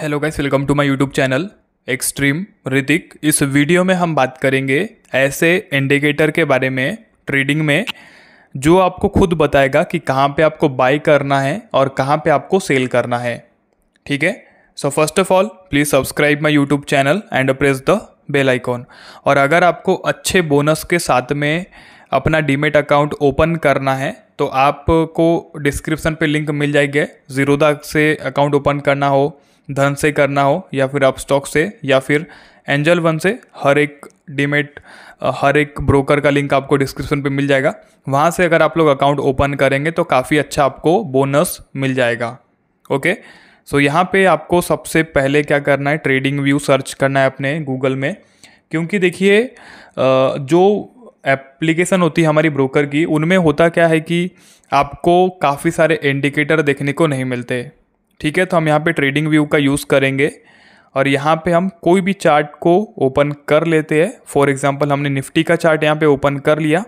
hello guys welcome to my YouTube channel extreme Hrithik इस वीडियो में हम बात करेंगे ऐसे इंडिकेटर के बारे में ट्रेडिंग में जो आपको खुद बताएगा कि कहाँ पे आपको बाय करना है और कहाँ पे आपको सेल करना है ठीक है so first of all please subscribe my YouTube channel and press the bell icon और अगर आपको अच्छे बोनस के साथ में अपना डीमेट अकाउंट ओपन करना है तो आपको डिस्क्रिप्सन पे लिंक मिल जाएगी जीरोदा से अकाउंट ओपन करना हो धन से करना हो या फिर आप स्टॉक से या फिर एंजल वन से हर एक डीमेट हर एक ब्रोकर का लिंक आपको डिस्क्रिप्शन पे मिल जाएगा वहाँ से अगर आप लोग अकाउंट ओपन करेंगे तो काफ़ी अच्छा आपको बोनस मिल जाएगा ओके सो so, यहाँ पे आपको सबसे पहले क्या करना है ट्रेडिंग व्यू सर्च करना है अपने गूगल में क्योंकि देखिए जो एप्लीकेशन होती है हमारी ब्रोकर की उनमें होता क्या है कि आपको काफ़ी सारे इंडिकेटर देखने को नहीं मिलते ठीक है तो हम यहाँ पे ट्रेडिंग व्यू का यूज़ करेंगे और यहाँ पे हम कोई भी चार्ट को ओपन कर लेते हैं फॉर एग्जांपल हमने निफ्टी का चार्ट यहाँ पे ओपन कर लिया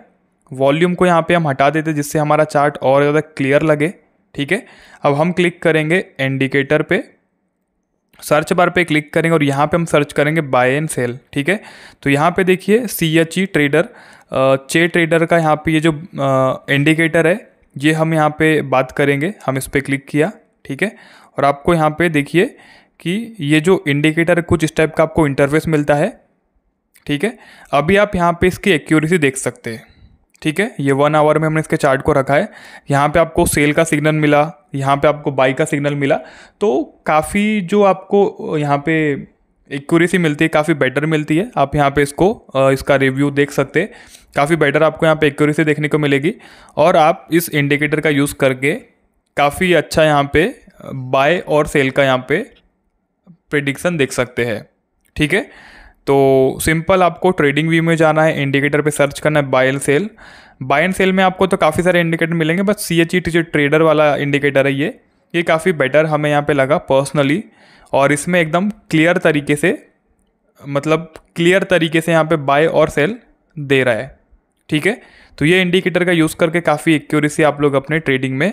वॉल्यूम को यहाँ पे हम हटा देते जिससे हमारा चार्ट और ज़्यादा क्लियर लगे ठीक है अब हम क्लिक करेंगे इंडिकेटर पे सर्च बार पे क्लिक करेंगे और यहाँ पे हम सर्च करेंगे बाय एंड सेल ठीक है तो यहाँ पे देखिए सी एच ई ट्रेडर चे ट्रेडर का यहाँ पे ये जो इंडिकेटर है ये हम यहाँ पे बात करेंगे हम इस पर क्लिक किया ठीक है और आपको यहाँ पे देखिए कि ये जो इंडिकेटर कुछ इस टाइप का आपको इंटरफेस मिलता है ठीक है अभी आप यहाँ पे इसकी एक्यूरेसी देख सकते हैं ठीक है ये वन आवर में हमने इसके चार्ट को रखा है यहाँ पे आपको सेल का सिग्नल मिला यहाँ पे आपको बाई का सिग्नल मिला तो काफ़ी जो आपको यहाँ पे एक्यूरेसी मिलती है काफ़ी बेटर मिलती है आप यहाँ पे इसको इसका रिव्यू देख सकते हैं काफ़ी बेटर आपको यहाँ पे एक्यूरेसी देखने को मिलेगी और आप इस इंडिकेटर का यूज़ करके काफ़ी अच्छा यहाँ पे बाय और सेल का यहाँ पे प्रिडिक्शन देख सकते हैं ठीक है तो सिंपल आपको ट्रेडिंग व्यू में जाना है इंडिकेटर पे सर्च करना है buy and sell buy and sell में आपको तो काफ़ी सारे इंडिकेटर मिलेंगे बट सी एच ई जो ट्रेडर वाला इंडिकेटर है ये ये काफ़ी बेटर हमें यहाँ पे लगा पर्सनली और इसमें एकदम क्लियर तरीके से मतलब क्लियर तरीके से यहाँ पे बाय और सेल दे रहा है ठीक है तो ये इंडिकेटर का यूज़ करके काफ़ी एक्यूरेसी आप लोग अपने ट्रेडिंग में